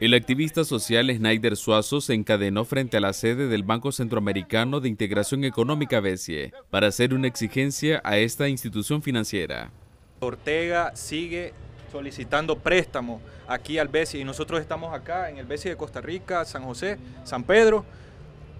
El activista social Snyder Suazo se encadenó frente a la sede del Banco Centroamericano de Integración Económica BESIE para hacer una exigencia a esta institución financiera. Ortega sigue solicitando préstamos aquí al Besie y nosotros estamos acá en el Besie de Costa Rica, San José, San Pedro,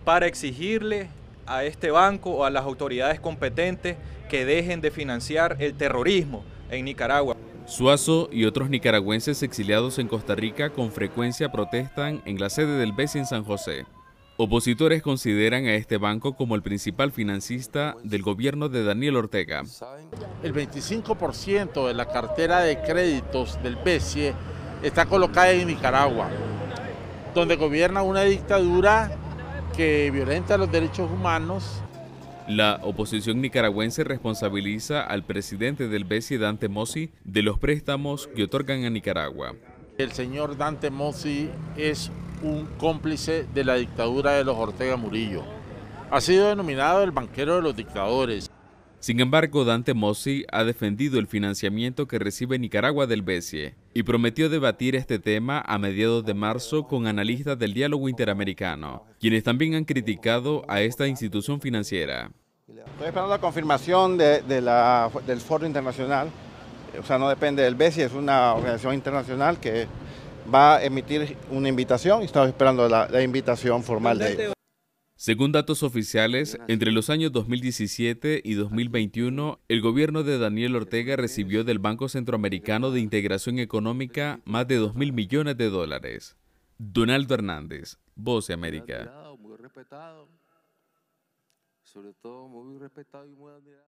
para exigirle a este banco o a las autoridades competentes que dejen de financiar el terrorismo en Nicaragua. Suazo y otros nicaragüenses exiliados en Costa Rica con frecuencia protestan en la sede del BESI en San José. Opositores consideran a este banco como el principal financista del gobierno de Daniel Ortega. El 25% de la cartera de créditos del BESI está colocada en Nicaragua, donde gobierna una dictadura que violenta los derechos humanos la oposición nicaragüense responsabiliza al presidente del BESI, Dante Mossi, de los préstamos que otorgan a Nicaragua. El señor Dante Mossi es un cómplice de la dictadura de los Ortega Murillo. Ha sido denominado el banquero de los dictadores. Sin embargo, Dante Mossi ha defendido el financiamiento que recibe Nicaragua del BESIE y prometió debatir este tema a mediados de marzo con analistas del diálogo interamericano, quienes también han criticado a esta institución financiera. Estoy esperando la confirmación de, del foro internacional, eh, o sea, no depende del BESI, es una organización internacional que va a emitir una invitación y estamos esperando la, invitación formal de ellos. Según datos oficiales, entre los años 2017 y 2021, el gobierno de Daniel Ortega recibió del Banco Centroamericano de Integración Económica más de 2 mil millones de dólares. Donaldo Hernández, Voz de América sobre todo muy respetado y muy admirado.